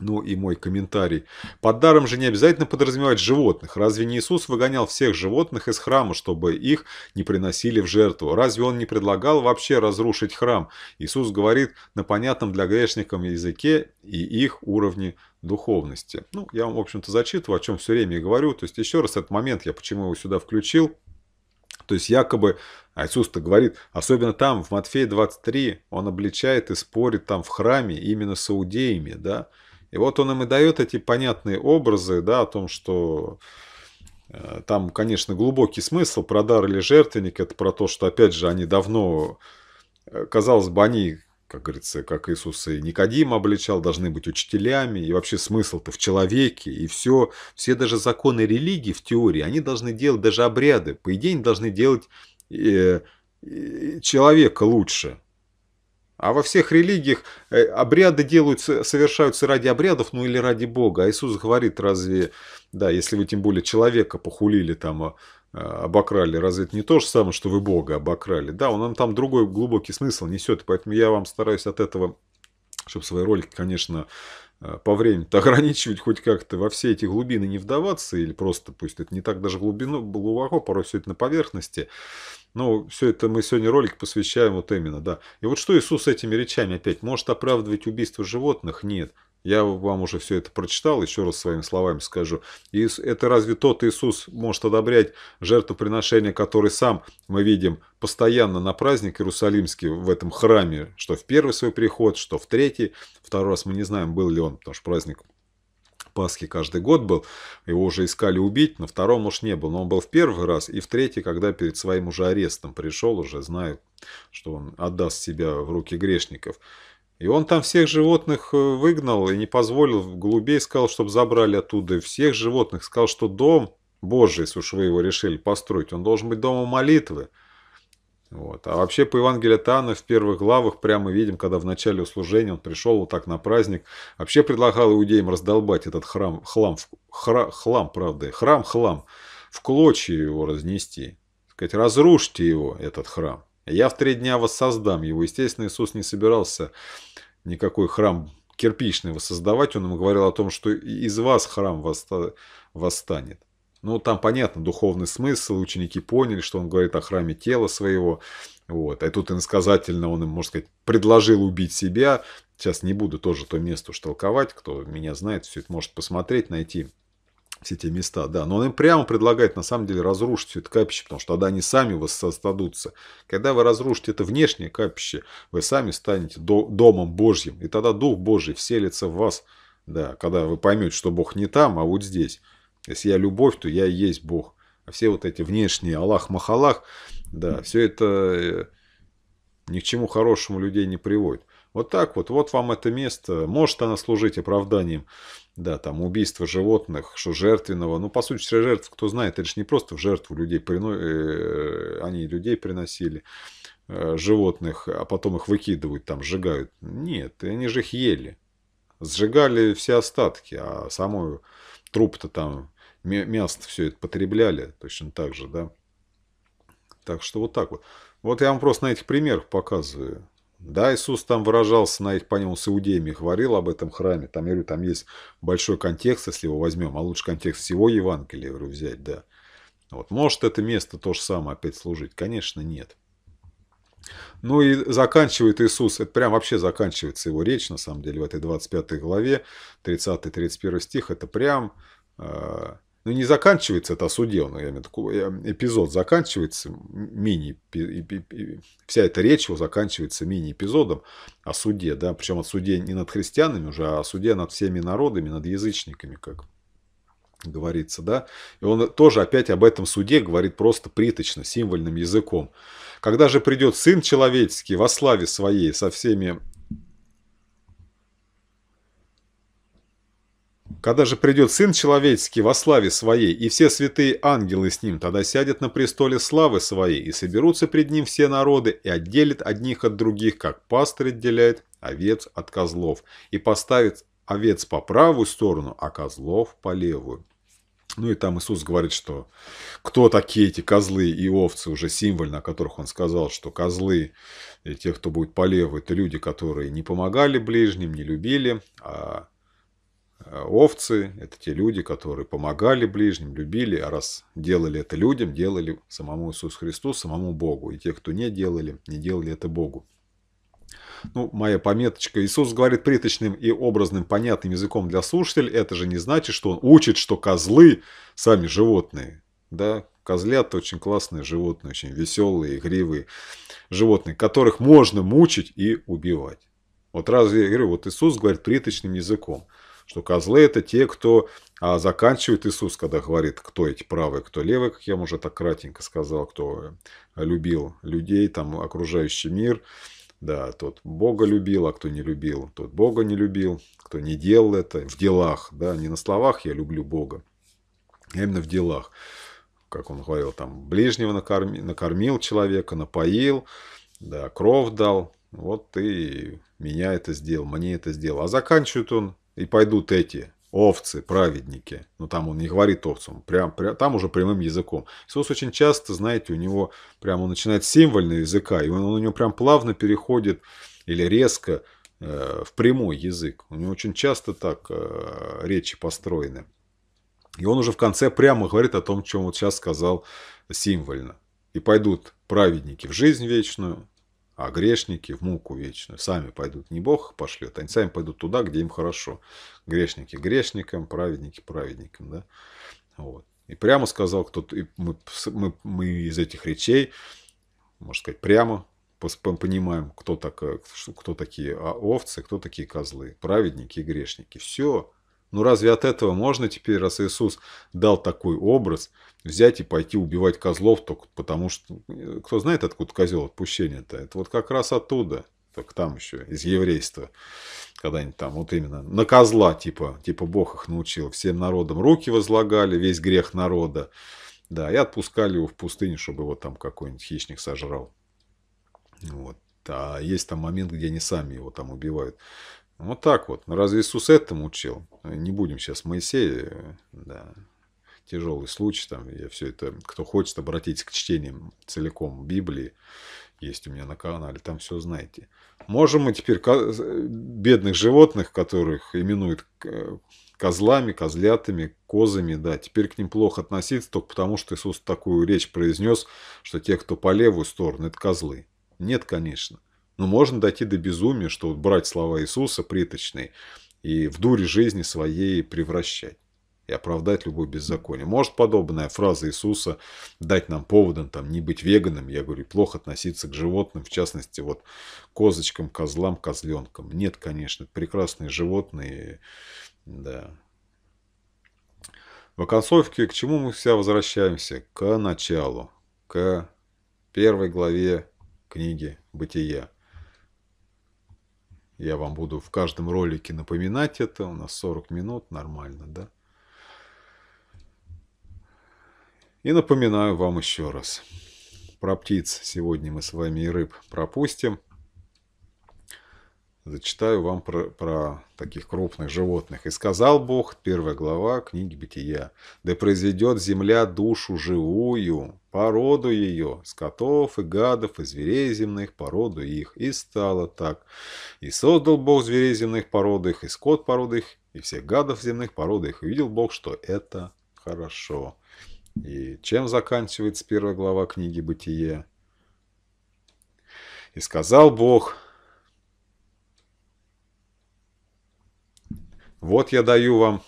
Ну и мой комментарий. Под даром же не обязательно подразумевать животных. Разве не Иисус выгонял всех животных из храма, чтобы их не приносили в жертву? Разве он не предлагал вообще разрушить храм? Иисус говорит на понятном для грешников языке и их уровне духовности. Ну, я вам, в общем-то, зачитываю, о чем все время и говорю. То есть, еще раз, этот момент, я почему его сюда включил. То есть, якобы а Иисус-то говорит, особенно там, в Матфея 23, он обличает и спорит там в храме именно с иудеями, да, и вот он им и дает эти понятные образы, да, о том, что э, там, конечно, глубокий смысл про дар или жертвенник, это про то, что, опять же, они давно, э, казалось бы, они, как говорится, как Иисус и Никодим обличал, должны быть учителями, и вообще смысл-то в человеке, и все, все даже законы религии в теории, они должны делать, даже обряды, по идее, они должны делать э, человека лучше, а во всех религиях э, обряды делаются, совершаются ради обрядов, ну или ради Бога. А Иисус говорит, разве, да, если вы тем более человека похулили там, а, а, обокрали, разве это не то же самое, что вы Бога обокрали? Да, он нам там другой глубокий смысл несет, поэтому я вам стараюсь от этого, чтобы свои ролики, конечно, э, по времени-то ограничивать хоть как-то, во все эти глубины не вдаваться, или просто пусть это не так даже глубину, глубоко, порой все это на поверхности. Но ну, все это мы сегодня ролик посвящаем вот именно, да. И вот что Иисус этими речами опять? Может оправдывать убийство животных? Нет. Я вам уже все это прочитал, еще раз своими словами скажу. И это разве тот Иисус может одобрять жертвоприношение, который сам мы видим постоянно на праздник Иерусалимский в этом храме, что в первый свой приход, что в третий. Второй раз мы не знаем, был ли он, потому что праздник Пасхи каждый год был. Его уже искали убить, на втором уж не был. Но он был в первый раз и в третий, когда перед своим уже арестом пришел, уже знает, что он отдаст себя в руки грешников. И он там всех животных э, выгнал и не позволил, голубей сказал, чтобы забрали оттуда всех животных. Сказал, что дом Божий, если уж вы его решили построить, он должен быть домом молитвы. Вот. А вообще по Евангелию от в первых главах прямо видим, когда в начале служения он пришел вот так на праздник, вообще предлагал иудеям раздолбать этот храм, хлам, хра, хлам, правда, храм, хлам, в клочья его разнести. Сказать, разрушьте его, этот храм. Я в три дня воссоздам его. Естественно, Иисус не собирался никакой храм кирпичный воссоздавать. Он ему говорил о том, что из вас храм восстанет. Ну, там понятно, духовный смысл, ученики поняли, что он говорит о храме тела своего. Вот. А тут иносказательно он им, можно сказать, предложил убить себя. Сейчас не буду тоже то место уж толковать. Кто меня знает, все это может посмотреть, найти все эти места, да. Но он им прямо предлагает, на самом деле, разрушить все это капище, потому что тогда они сами воссоздадутся. Когда вы разрушите это внешнее капище, вы сами станете домом Божьим. И тогда Дух Божий вселится в вас, да, когда вы поймете, что Бог не там, а вот здесь. Если я любовь, то я и есть Бог. А все вот эти внешние аллах Махаллах, да, все это э, ни к чему хорошему людей не приводит. Вот так вот, вот вам это место, может она служить оправданием, да, там, убийства животных, что жертвенного, ну, по сути, жертв, кто знает, это же не просто в жертву людей, прино... Э, они людей приносили, э, животных, а потом их выкидывают, там, сжигают. Нет, они же их ели, сжигали все остатки, а самую труп-то там, мясо все это потребляли точно так же, да. Так что вот так вот. Вот я вам просто на этих примерах показываю. Да, Иисус там выражался на их, по с иудеями, говорил об этом храме. Там, я говорю, там есть большой контекст, если его возьмем, а лучше контекст всего Евангелия, я говорю, взять, да. Вот. Может это место то же самое опять служить? Конечно, нет. Ну и заканчивает Иисус, это прям вообще заканчивается его речь, на самом деле, в этой 25 главе, 30-31 стих, это прям, э, ну не заканчивается это о суде, но я имею в виду, э, эпизод заканчивается, мини, вся эта речь его заканчивается мини-эпизодом о суде, да, причем о суде не над христианами уже, а о суде над всеми народами, над язычниками, как говорится, да. И он тоже опять об этом суде говорит просто приточно, символьным языком. Когда же придет Сын Человеческий во славе Своей со всеми... Когда же придет Сын Человеческий во славе Своей, и все святые ангелы с Ним, тогда сядет на престоле славы Своей, и соберутся пред Ним все народы, и отделит одних от других, как пастырь отделяет овец от козлов, и поставит овец по правую сторону, а козлов по левую. Ну и там Иисус говорит, что кто такие эти козлы и овцы, уже символьно, о которых он сказал, что козлы, и э, те, кто будет по левой, это люди, которые не помогали ближним, не любили, а э, овцы – это те люди, которые помогали ближним, любили, а раз делали это людям, делали самому Иисусу Христу, самому Богу. И те, кто не делали, не делали это Богу. Ну, моя пометочка. Иисус говорит приточным и образным понятным языком для слушателей. Это же не значит, что он учит, что козлы сами животные. Да, козлята очень классные животные, очень веселые, игривые животные, которых можно мучить и убивать. Вот разве, я говорю, вот Иисус говорит приточным языком, что козлы это те, кто а заканчивает Иисус, когда говорит, кто эти правые, кто левые, как я уже так кратенько сказал, кто э, любил людей, там, окружающий мир, да, тот Бога любил, а кто не любил, тот Бога не любил, кто не делал это в делах, да, не на словах я люблю Бога, а именно в делах. Как он говорил, там, ближнего накормил, накормил человека, напоил, да, кровь дал, вот ты меня это сделал, мне это сделал. А заканчивает он, и пойдут эти, овцы, праведники. Но ну, там он не говорит овцам, прям, прям, там уже прямым языком. Иисус очень часто, знаете, у него прямо он начинает символьно языка, и он, он у него прям плавно переходит или резко э, в прямой язык. У него очень часто так э, речи построены. И он уже в конце прямо говорит о том, чем вот сейчас сказал символьно. И пойдут праведники в жизнь вечную, а грешники в муку вечную. Сами пойдут, не Бог их пошлет, они сами пойдут туда, где им хорошо. Грешники грешникам, праведники праведникам. Да? Вот. И прямо сказал кто-то, мы, мы, мы из этих речей, можно сказать, прямо понимаем, кто, так, кто такие а, овцы, кто такие козлы, праведники и грешники. Все, ну разве от этого можно теперь, раз Иисус дал такой образ, взять и пойти убивать козлов только потому, что... Э, кто знает, откуда козел отпущения-то? Это вот как раз оттуда, так там еще, из еврейства. Когда-нибудь там, вот именно, на козла, типа, типа Бог их научил. Всем народам руки возлагали, весь грех народа. Да, и отпускали его в пустыню, чтобы его там какой-нибудь хищник сожрал. Вот. А есть там момент, где они сами его там убивают. Вот так вот. Ну, разве Иисус этому учил? Не будем сейчас Моисея, э, да, тяжелый случай, там, я все это, кто хочет, обратитесь к чтениям целиком Библии, есть у меня на канале, там все знаете. Можем мы теперь э, бедных животных, которых именуют э, козлами, козлятами, козами, да, теперь к ним плохо относиться только потому, что Иисус такую речь произнес, что те, кто по левую сторону, это козлы. Нет, конечно. Но ну, можно дойти до безумия, что вот брать слова Иисуса приточные и в дуре жизни своей превращать и оправдать любое беззаконие. Может подобная фраза Иисуса дать нам поводом там, не быть веганом, я говорю, плохо относиться к животным, в частности, вот козочкам, козлам, козленкам. Нет, конечно, прекрасные животные, да. В оконцовке к чему мы все возвращаемся? К началу, к первой главе книги «Бытия». Я вам буду в каждом ролике напоминать это. У нас 40 минут, нормально, да? И напоминаю вам еще раз. Про птиц сегодня мы с вами и рыб пропустим зачитаю вам про, про таких крупных животных. «И сказал Бог», первая глава книги Бытия, «Да произведет земля душу живую, породу ее, скотов и гадов, и зверей земных, породу их». И стало так. «И создал Бог зверей земных пород их, и скот пород их, и всех гадов земных пород их. И видел Бог, что это хорошо». И чем заканчивается первая глава книги Бытия? «И сказал Бог, Вот я даю вам...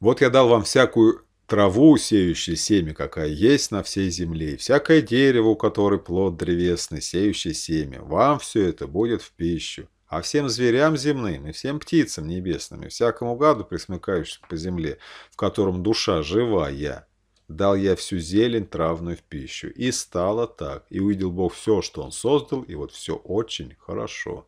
Вот я дал вам всякую траву, сеющую семя, какая есть на всей земле, и всякое дерево, у которой плод древесный, сеющий семя. Вам все это будет в пищу. А всем зверям земным и всем птицам небесным, и всякому гаду, присмыкающимся по земле, в котором душа живая. Дал я всю зелень травную в пищу. И стало так. И увидел Бог все, что Он создал, и вот все очень хорошо.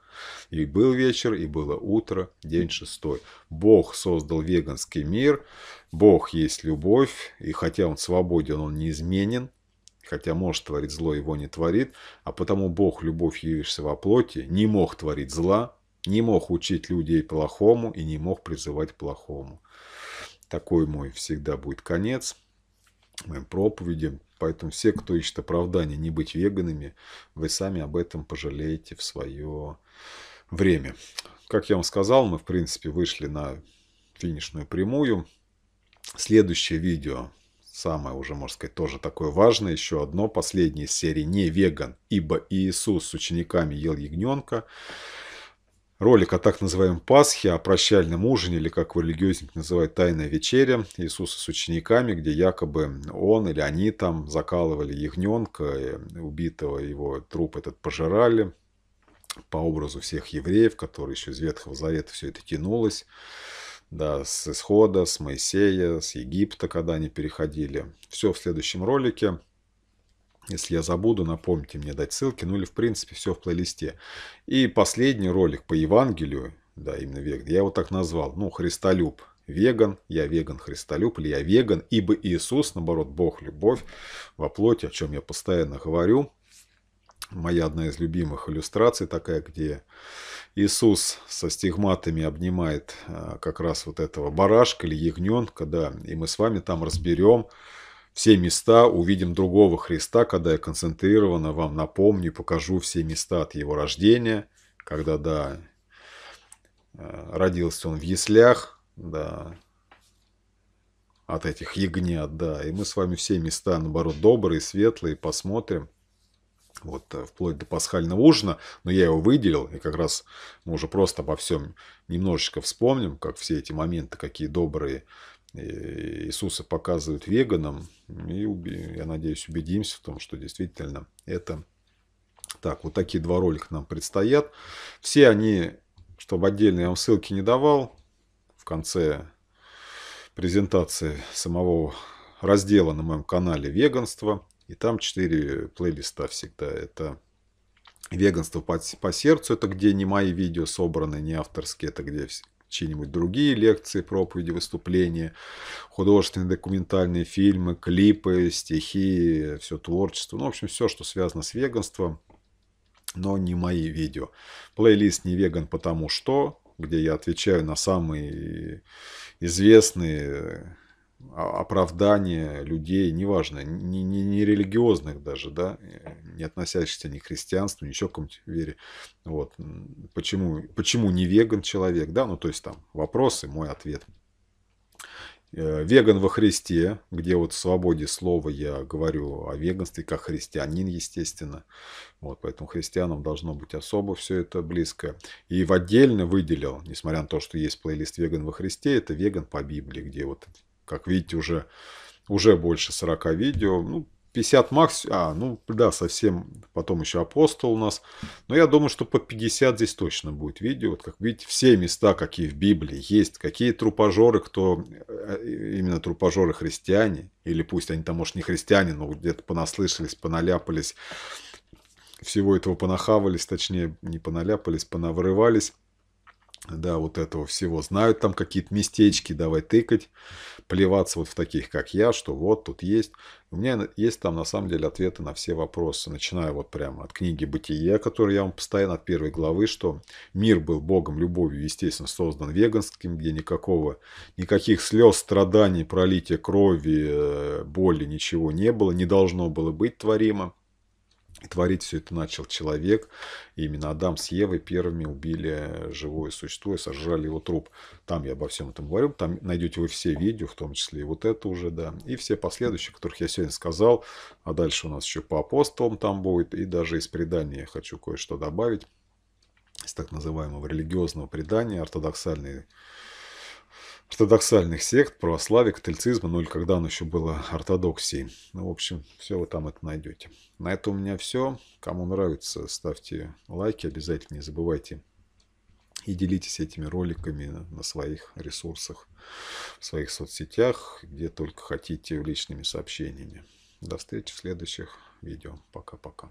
И был вечер, и было утро, день шестой. Бог создал веганский мир. Бог есть любовь, и хотя Он свободен, Он неизменен, хотя может творить зло, его не творит, а потому Бог, любовь, явившийся во плоти, не мог творить зла, не мог учить людей плохому и не мог призывать плохому. Такой мой всегда будет конец проповеди. Поэтому все, кто ищет оправдания не быть веганами, вы сами об этом пожалеете в свое время. Как я вам сказал, мы, в принципе, вышли на финишную прямую. Следующее видео, самое уже, можно сказать, тоже такое важное, еще одно, последнее из серии «Не веган, ибо Иисус с учениками ел ягненка». Ролик о так называемом Пасхе, о прощальном ужине, или как в религиозник называют тайная вечеря Иисуса с учениками, где якобы он или они там закалывали ягненка, убитого его труп этот пожирали по образу всех евреев, которые еще из Ветхого Завета все это тянулось да, с исхода, с Моисея, с Египта, когда они переходили. Все в следующем ролике. Если я забуду, напомните мне дать ссылки. Ну или, в принципе, все в плейлисте. И последний ролик по Евангелию, да, именно веган, я его так назвал, ну, «Христолюб». Веган, я веган Христолюб, или я веган, ибо Иисус, наоборот, Бог, любовь во плоти, о чем я постоянно говорю. Моя одна из любимых иллюстраций такая, где Иисус со стигматами обнимает а, как раз вот этого барашка или ягненка, да, и мы с вами там разберем, все места, увидим другого Христа, когда я концентрированно вам напомню, покажу все места от его рождения, когда, да, э, родился он в яслях, да, от этих ягнят, да, и мы с вами все места, наоборот, добрые, светлые, посмотрим, вот, э, вплоть до пасхального ужина, но я его выделил, и как раз мы уже просто обо всем немножечко вспомним, как все эти моменты, какие добрые, Э, Иисуса показывают веганам. И, я надеюсь, убедимся в том, что действительно это так. Вот такие два ролика нам предстоят. Все они, чтобы отдельно я вам ссылки не давал, в конце презентации самого раздела на моем канале «Веганство». И там четыре плейлиста всегда. Это «Веганство по, по сердцу», это где не мои видео собраны, не авторские, это где все чьи-нибудь другие лекции, проповеди, выступления, художественные документальные фильмы, клипы, стихи, все творчество. Ну, в общем, все, что связано с веганством, но не мои видео. Плейлист «Не веган, потому что», где я отвечаю на самые известные оправдание людей, неважно, не, не, не религиозных даже, да, э, не относящихся ни к христианству, ни еще к какому-то вере. Вот. Почему, почему не веган человек, да, ну то есть там вопросы, мой ответ. Э, веган во Христе, где вот в свободе слова я говорю о веганстве, как христианин, естественно. Вот, поэтому христианам должно быть особо все это близко. И в отдельно выделил, несмотря на то, что есть плейлист «Веган во Христе», это «Веган по Библии», где вот как видите, уже, уже больше 40 видео. Ну, 50 макс... А, ну да, совсем потом еще апостол у нас. Но я думаю, что по 50 здесь точно будет видео. Вот как видите, все места, какие в Библии есть, какие трупожоры, кто э, именно трупожоры христиане, или пусть они там, может, не христиане, но где-то понаслышались, поналяпались, всего этого понахавались, точнее, не поналяпались, понавырывались да, вот этого всего. Знают там какие-то местечки, давай тыкать, плеваться вот в таких, как я, что вот тут есть. У меня есть там на самом деле ответы на все вопросы, начиная вот прямо от книги «Бытие», которую я вам постоянно от первой главы, что мир был Богом любовью, естественно, создан веганским, где никакого, никаких слез, страданий, пролития крови, э, боли, ничего не было, не должно было быть творимо. Творить все это начал человек. И именно Адам с Евой первыми убили живое существо и сожрали его труп. Там я обо всем этом говорю, Там найдете вы все видео, в том числе и вот это уже, да. И все последующие, которых я сегодня сказал. А дальше у нас еще по апостолам там будет. И даже из предания я хочу кое-что добавить. Из так называемого религиозного предания, ортодоксальной ортодоксальных сект, православия, католицизма, ну или когда оно еще было ортодоксией. Ну, в общем, все вы там это найдете. На этом у меня все. Кому нравится, ставьте лайки, обязательно не забывайте. И делитесь этими роликами на своих ресурсах, в своих соцсетях, где только хотите, личными сообщениями. До встречи в следующих видео. Пока-пока.